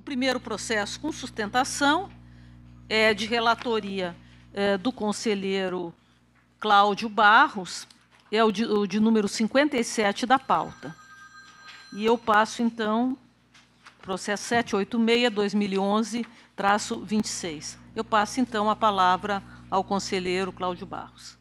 O primeiro processo com sustentação é de relatoria é, do conselheiro Cláudio Barros, é o de, o de número 57 da pauta. E eu passo, então, processo 786-2011-26. Eu passo, então, a palavra ao conselheiro Cláudio Barros.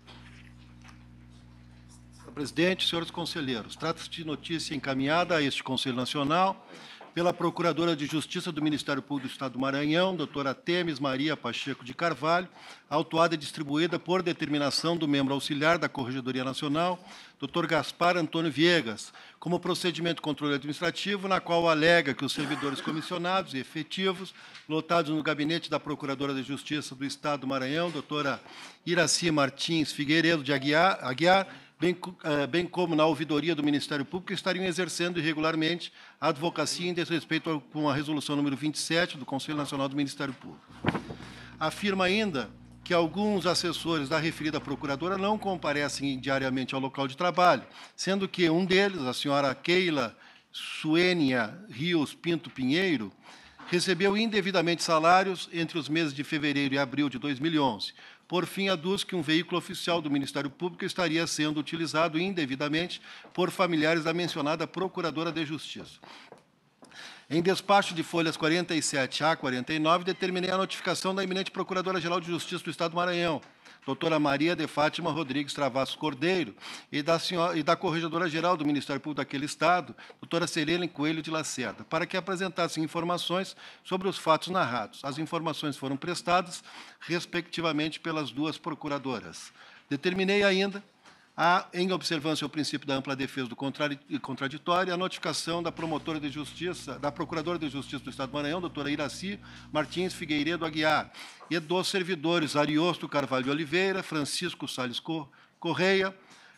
Presidente, senhores conselheiros, trata-se de notícia encaminhada a este Conselho Nacional pela Procuradora de Justiça do Ministério Público do Estado do Maranhão, doutora Temes Maria Pacheco de Carvalho, autuada e distribuída por determinação do membro auxiliar da Corregedoria Nacional, doutor Gaspar Antônio Viegas, como procedimento de controle administrativo, na qual alega que os servidores comissionados e efetivos, lotados no gabinete da Procuradora de Justiça do Estado do Maranhão, doutora Iraci Martins Figueiredo de Aguiar, Aguiar bem, ah, bem como na ouvidoria do Ministério Público, estariam exercendo irregularmente a advocacia em desrespeito com a resolução número 27 do Conselho Nacional do Ministério Público. Afirma ainda que alguns assessores da referida procuradora não comparecem diariamente ao local de trabalho, sendo que um deles, a senhora Keila Suênia Rios Pinto Pinheiro, recebeu indevidamente salários entre os meses de fevereiro e abril de 2011. Por fim, aduz que um veículo oficial do Ministério Público estaria sendo utilizado indevidamente por familiares da mencionada Procuradora de Justiça. Em despacho de folhas 47 a 49, determinei a notificação da eminente Procuradora-Geral de Justiça do Estado do Maranhão, doutora Maria de Fátima Rodrigues Travasso Cordeiro, e da, senhora, e da Corregedora-Geral do Ministério Público daquele Estado, doutora Serelen Coelho de Lacerda, para que apresentassem informações sobre os fatos narrados. As informações foram prestadas, respectivamente, pelas duas procuradoras. Determinei ainda a, em observância ao princípio da ampla defesa do contraditório, a notificação da promotora de justiça, da procuradora de justiça do Estado do Maranhão, doutora Iraci Martins Figueiredo Aguiar, e dos servidores Ariosto Carvalho Oliveira, Francisco Salles Correia,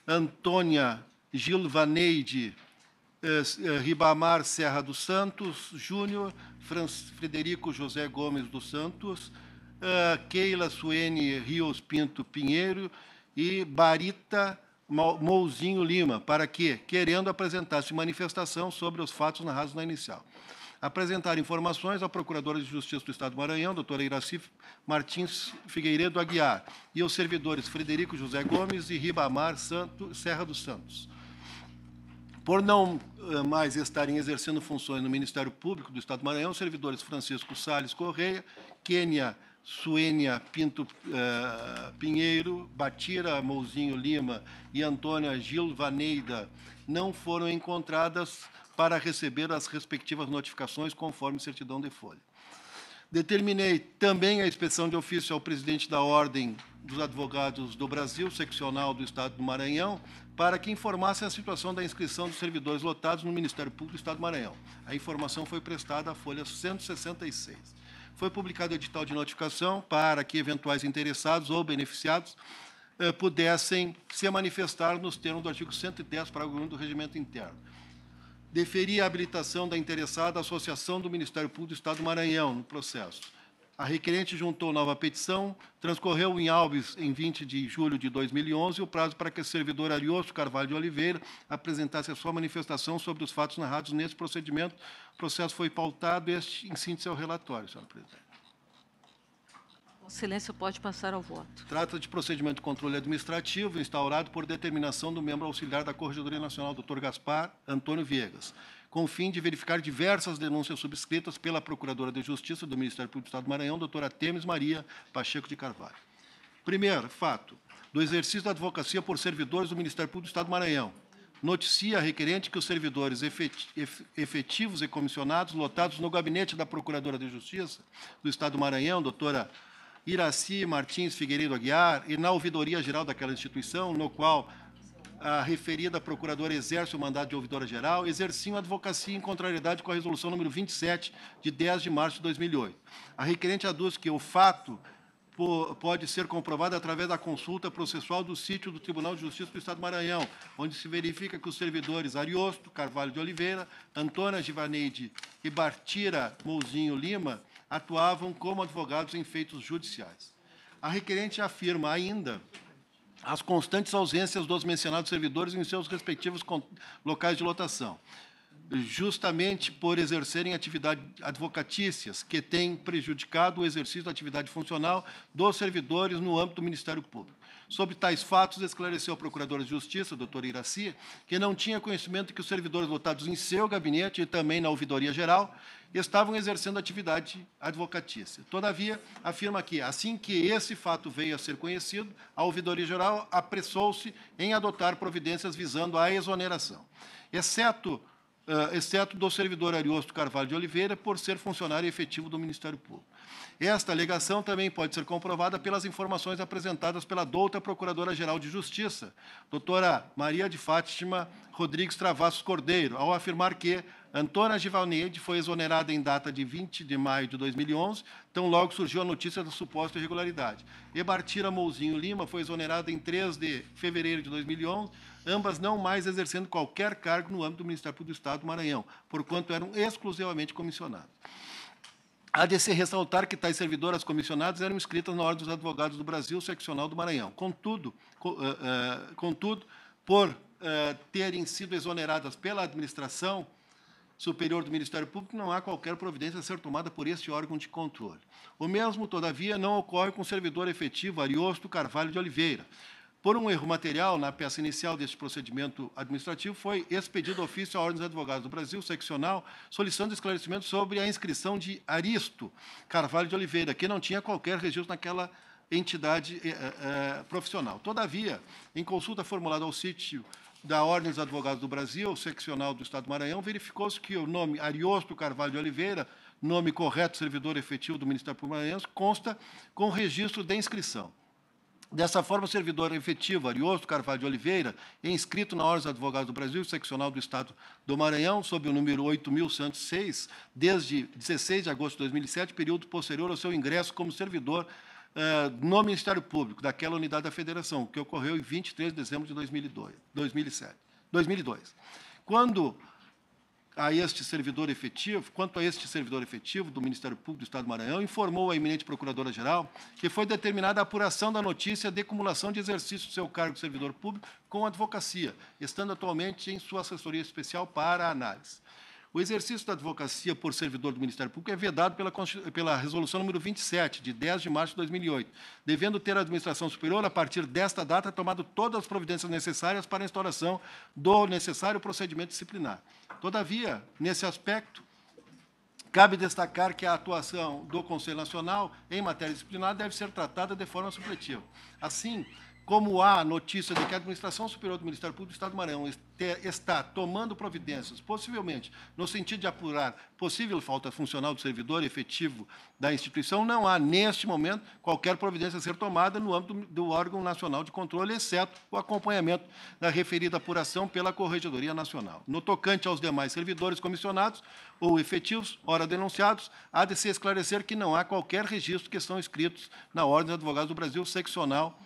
Antônia Gilvaneide eh, eh, Ribamar Serra dos Santos Júnior, Frederico José Gomes dos Santos, eh, Keila Suene Rios Pinto Pinheiro e Barita Mouzinho Lima, para que, querendo apresentar-se manifestação sobre os fatos narrados na inicial. Apresentar informações à Procuradora de Justiça do Estado do Maranhão, doutora Iraci Martins Figueiredo Aguiar, e aos servidores Frederico José Gomes e Ribamar Santo, Serra dos Santos. Por não eh, mais estarem exercendo funções no Ministério Público do Estado do Maranhão, servidores Francisco Sales Correia, Kênia Suênia Pinto uh, Pinheiro, Batira Mouzinho Lima e Antônia Gilvaneida não foram encontradas para receber as respectivas notificações conforme certidão de folha. Determinei também a inspeção de ofício ao presidente da Ordem dos Advogados do Brasil, seccional do Estado do Maranhão, para que informasse a situação da inscrição dos servidores lotados no Ministério Público do Estado do Maranhão. A informação foi prestada à folha 166 foi publicado o edital de notificação para que eventuais interessados ou beneficiados eh, pudessem se manifestar nos termos do artigo 110, parágrafo 1 do Regimento Interno. Deferia a habilitação da interessada à Associação do Ministério Público do Estado do Maranhão no processo a requerente juntou nova petição, transcorreu em Alves em 20 de julho de 2011 o prazo para que o servidor Ariosto Carvalho de Oliveira apresentasse a sua manifestação sobre os fatos narrados nesse procedimento. O processo foi pautado, este em síntese ao relatório, senhora presidente. Silêncio pode passar ao voto. Trata de procedimento de controle administrativo instaurado por determinação do membro auxiliar da Corregedoria Nacional, Dr. Gaspar Antônio Viegas com o fim de verificar diversas denúncias subscritas pela Procuradora de Justiça do Ministério Público do Estado do Maranhão, doutora Temes Maria Pacheco de Carvalho. Primeiro, fato do exercício da advocacia por servidores do Ministério Público do Estado do Maranhão. Noticia a requerente que os servidores efetivos e comissionados lotados no gabinete da Procuradora de Justiça do Estado do Maranhão, doutora Iraci Martins Figueiredo Aguiar, e na ouvidoria geral daquela instituição, no qual a referida procuradora exerce o mandato de ouvidora geral, exerciam advocacia em contrariedade com a resolução número 27, de 10 de março de 2008. A requerente aduz que o fato pode ser comprovado através da consulta processual do sítio do Tribunal de Justiça do Estado do Maranhão, onde se verifica que os servidores Ariosto, Carvalho de Oliveira, Antônia Givaneide e Bartira Mouzinho Lima atuavam como advogados em feitos judiciais. A requerente afirma ainda as constantes ausências dos mencionados servidores em seus respectivos locais de lotação, justamente por exercerem atividades advocatícias que têm prejudicado o exercício da atividade funcional dos servidores no âmbito do Ministério Público. Sobre tais fatos, esclareceu o procurador de justiça, doutora Iraci, que não tinha conhecimento que os servidores lotados em seu gabinete e também na ouvidoria geral estavam exercendo atividade advocatícia. Todavia, afirma que, assim que esse fato veio a ser conhecido, a ouvidoria geral apressou-se em adotar providências visando a exoneração. Exceto eh, exceto do servidor Ariosto Carvalho de Oliveira, por ser funcionário efetivo do Ministério Público. Esta alegação também pode ser comprovada pelas informações apresentadas pela douta Procuradora-Geral de Justiça, doutora Maria de Fátima Rodrigues Travassos Cordeiro, ao afirmar que Antônia Givalneide foi exonerada em data de 20 de maio de 2011, tão logo surgiu a notícia da suposta irregularidade. Ebartira Mouzinho Lima foi exonerada em 3 de fevereiro de 2011, ambas não mais exercendo qualquer cargo no âmbito do Ministério Público do Estado do Maranhão, porquanto eram exclusivamente comissionados. Há de se ressaltar que tais servidoras comissionadas eram inscritas na Ordem dos Advogados do Brasil, seccional do Maranhão. Contudo, eh, eh, contudo por eh, terem sido exoneradas pela administração superior do Ministério Público, não há qualquer providência a ser tomada por este órgão de controle. O mesmo, todavia, não ocorre com o servidor efetivo Ariosto Carvalho de Oliveira, por um erro material na peça inicial deste procedimento administrativo, foi expedido ofício à Ordem dos Advogados do Brasil, seccional, solicitando esclarecimento sobre a inscrição de Aristo Carvalho de Oliveira, que não tinha qualquer registro naquela entidade eh, eh, eh, profissional. Todavia, em consulta formulada ao sítio da Ordem dos Advogados do Brasil, seccional do Estado do Maranhão, verificou-se que o nome Ariosto Carvalho de Oliveira, nome correto servidor efetivo do Ministério Público Maranhense, consta com registro de inscrição. Dessa forma, o servidor efetivo Ariosto Carvalho de Oliveira, é inscrito na Ordem dos Advogados do Brasil, seccional do Estado do Maranhão, sob o número 8.106, desde 16 de agosto de 2007, período posterior ao seu ingresso como servidor eh, no Ministério Público, daquela unidade da Federação, que ocorreu em 23 de dezembro de 2002. 2007, 2002. Quando a este servidor efetivo, quanto a este servidor efetivo do Ministério Público do Estado do Maranhão, informou a eminente procuradora-geral que foi determinada a apuração da notícia de acumulação de exercício do seu cargo de servidor público com a advocacia, estando atualmente em sua assessoria especial para análise. O exercício da advocacia por servidor do Ministério Público é vedado pela, pela Resolução número 27, de 10 de março de 2008, devendo ter a Administração Superior, a partir desta data, tomado todas as providências necessárias para a instauração do necessário procedimento disciplinar. Todavia, nesse aspecto, Cabe destacar que a atuação do Conselho Nacional em matéria disciplinar deve ser tratada de forma supletiva. Assim, como há notícia de que a Administração Superior do Ministério Público do Estado do Maranhão está tomando providências, possivelmente, no sentido de apurar possível falta funcional do servidor efetivo da instituição, não há, neste momento, qualquer providência a ser tomada no âmbito do órgão nacional de controle, exceto o acompanhamento da referida apuração pela Corregedoria Nacional. No tocante aos demais servidores comissionados ou efetivos, ora denunciados, há de se esclarecer que não há qualquer registro que são escritos na Ordem dos Advogados do Brasil seccional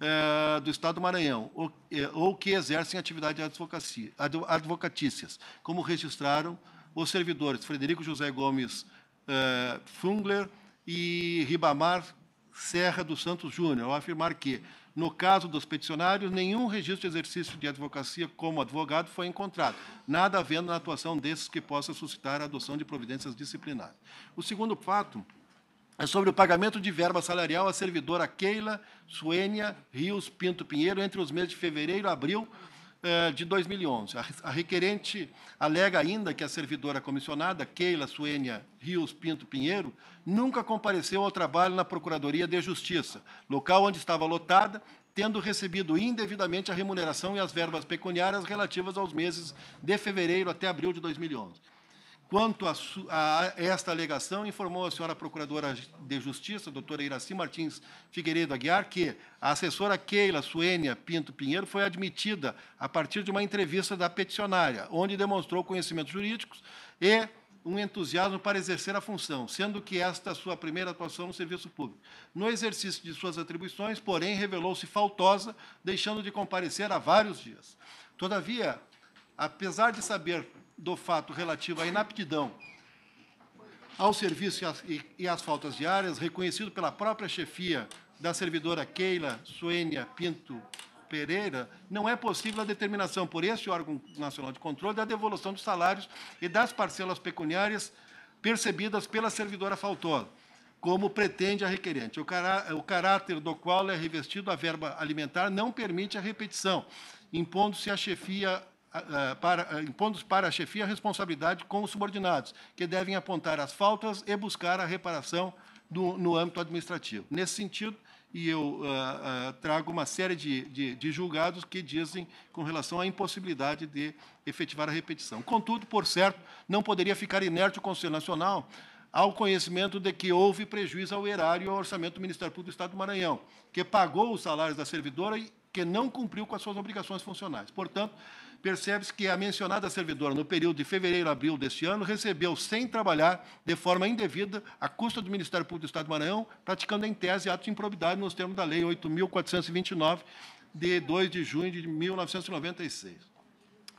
é, do Estado do Maranhão ou, é, ou que exercem atividade advocacia, advocatícias, como registraram os servidores Frederico José Gomes é, Fungler e Ribamar Serra dos Santos Júnior, ao afirmar que, no caso dos peticionários, nenhum registro de exercício de advocacia como advogado foi encontrado, nada havendo na atuação desses que possa suscitar a adoção de providências disciplinares. O segundo fato é sobre o pagamento de verba salarial à servidora Keila Suênia Rios Pinto Pinheiro entre os meses de fevereiro eh, e abril de 2011. A requerente alega ainda que a servidora comissionada, Keila Suênia Rios Pinto Pinheiro, nunca compareceu ao trabalho na Procuradoria de Justiça, local onde estava lotada, tendo recebido indevidamente a remuneração e as verbas pecuniárias relativas aos meses de fevereiro até abril de 2011. Quanto a, a, esta alegação, informou a senhora Procuradora de Justiça, doutora Iraci Martins Figueiredo Aguiar, que a assessora Keila Suênia Pinto Pinheiro foi admitida a partir de uma entrevista da peticionária, onde demonstrou conhecimentos jurídicos e um entusiasmo para exercer a função, sendo que esta sua primeira atuação no serviço público. No exercício de suas atribuições, porém, revelou-se faltosa, deixando de comparecer há vários dias. Todavia, apesar de saber do fato relativo à inaptidão ao serviço e às faltas diárias, reconhecido pela própria chefia da servidora Keila Suênia Pinto Pereira, não é possível a determinação por este órgão nacional de controle da devolução dos salários e das parcelas pecuniárias percebidas pela servidora faltosa, como pretende a requerente. O, cará o caráter do qual é revestido a verba alimentar não permite a repetição, impondo-se à chefia para, impondo para a chefia a responsabilidade com os subordinados, que devem apontar as faltas e buscar a reparação do, no âmbito administrativo. Nesse sentido, e eu uh, uh, trago uma série de, de, de, julgados que dizem com relação à impossibilidade de efetivar a repetição. Contudo, por certo, não poderia ficar inerte o Conselho Nacional ao conhecimento de que houve prejuízo ao erário e ao orçamento do Ministério Público do Estado do Maranhão, que pagou os salários da servidora e que não cumpriu com as suas obrigações funcionais. Portanto, percebe-se que a mencionada servidora, no período de fevereiro a abril deste ano, recebeu, sem trabalhar, de forma indevida, a custa do Ministério Público do Estado do Maranhão, praticando em tese atos de improbidade nos termos da Lei 8.429, de 2 de junho de 1996.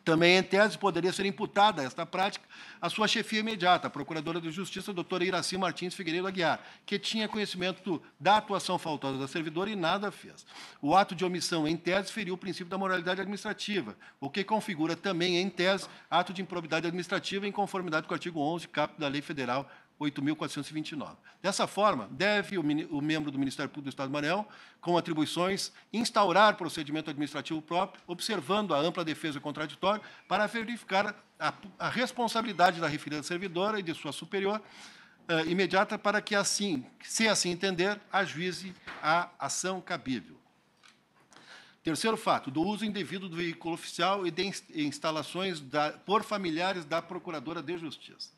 Também, em tese, poderia ser imputada esta prática à sua chefia imediata, a Procuradora de Justiça, doutora Iraci Martins Figueiredo Aguiar, que tinha conhecimento da atuação faltosa da servidora e nada fez. O ato de omissão, em tese, feriu o princípio da moralidade administrativa, o que configura também, em tese, ato de improbidade administrativa em conformidade com o artigo 11, caput da Lei Federal 8.429. Dessa forma, deve o, o, membro do Ministério Público do Estado do Maranhão, com atribuições, instaurar procedimento administrativo próprio, observando a ampla defesa contraditória, para verificar a, a responsabilidade da referida servidora e de sua superior uh, imediata, para que, assim, se assim entender, ajuize a ação cabível. Terceiro fato, do uso indevido do veículo oficial e de instalações da, por familiares da Procuradora de Justiça.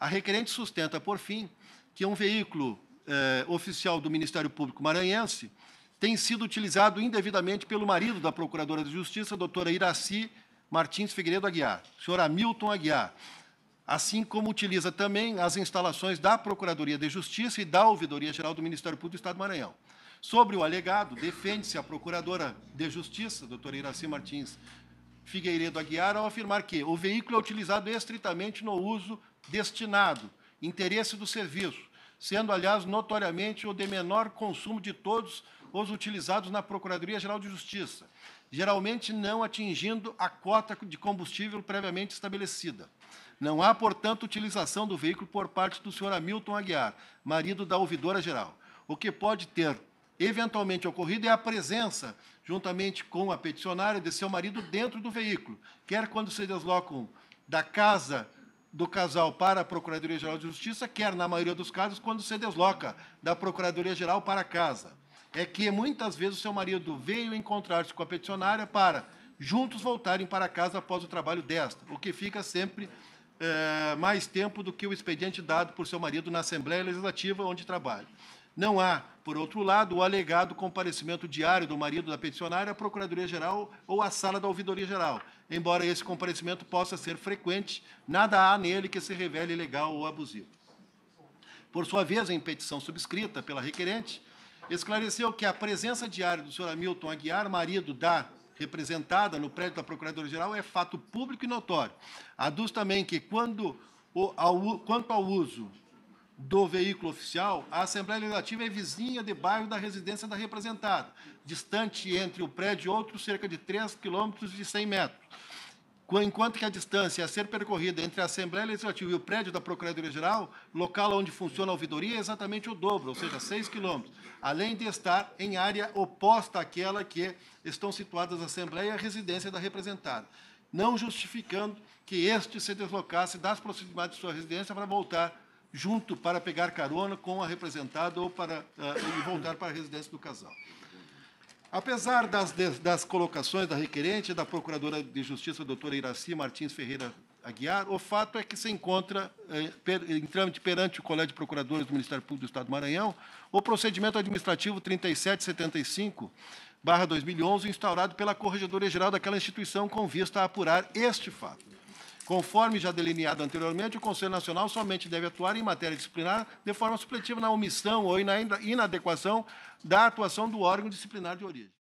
A requerente sustenta, por fim, que um veículo eh, oficial do Ministério Público Maranhense tem sido utilizado indevidamente pelo marido da Procuradora de Justiça, doutora Iraci Martins Figueiredo Aguiar, senhor Hamilton Aguiar, assim como utiliza também as instalações da Procuradoria de Justiça e da Ouvidoria Geral do Ministério Público do Estado do Maranhão. Sobre o alegado, defende-se a Procuradora de Justiça, doutora Iraci Martins Figueiredo Aguiar, ao afirmar que o veículo é utilizado estritamente no uso destinado, interesse do serviço, sendo, aliás, notoriamente o de menor consumo de todos os utilizados na Procuradoria-Geral de Justiça, geralmente não atingindo a cota de combustível previamente estabelecida. Não há, portanto, utilização do veículo por parte do senhor Hamilton Aguiar, marido da ouvidora geral. O que pode ter eventualmente ocorrido é a presença, juntamente com a peticionária, de seu marido dentro do veículo, quer quando se deslocam da casa do casal para a Procuradoria-Geral de Justiça, quer na maioria dos casos quando se desloca da Procuradoria-Geral para casa. É que muitas vezes o seu marido veio encontrar-se com a peticionária para juntos voltarem para casa após o trabalho desta, o que fica sempre é, mais tempo do que o expediente dado por seu marido na Assembleia Legislativa onde trabalha. Não há, por outro lado, o alegado comparecimento diário do marido da peticionária à Procuradoria-Geral ou à Sala da Ouvidoria-Geral, embora esse comparecimento possa ser frequente, nada há nele que se revele ilegal ou abusivo. Por sua vez, em petição subscrita pela requerente, esclareceu que a presença diária do senhor Hamilton Aguiar, marido da representada no prédio da Procuradoria-Geral, é fato público e notório. Aduz também que, quando ao, quanto ao uso do veículo oficial, a Assembleia Legislativa é vizinha de bairro da residência da representada, distante entre o prédio e outro cerca de 3 quilômetros de 100 metros. Enquanto que a distância a ser percorrida entre a Assembleia Legislativa e o prédio da Procuradoria-Geral, local onde funciona a ouvidoria, é exatamente o dobro, ou seja, 6 quilômetros, além de estar em área oposta àquela que estão situadas a Assembleia e a residência da representada, não justificando que este se deslocasse das proximidades de sua residência para voltar junto para pegar carona com a representada ou para uh, e voltar para a residência do casal. Apesar das, das colocações da requerente, e da Procuradora de Justiça, doutora Iraci Martins Ferreira Aguiar, o fato é que se encontra eh, em trâmite perante o Colégio de Procuradores do Ministério Público do Estado do Maranhão o procedimento administrativo 3775, 2011, instaurado pela Corregedoria-Geral daquela instituição com vista a apurar este fato. Conforme já delineado anteriormente, o Conselho Nacional somente deve atuar em matéria disciplinar de forma supletiva na omissão ou na inadequação da atuação do órgão disciplinar de origem.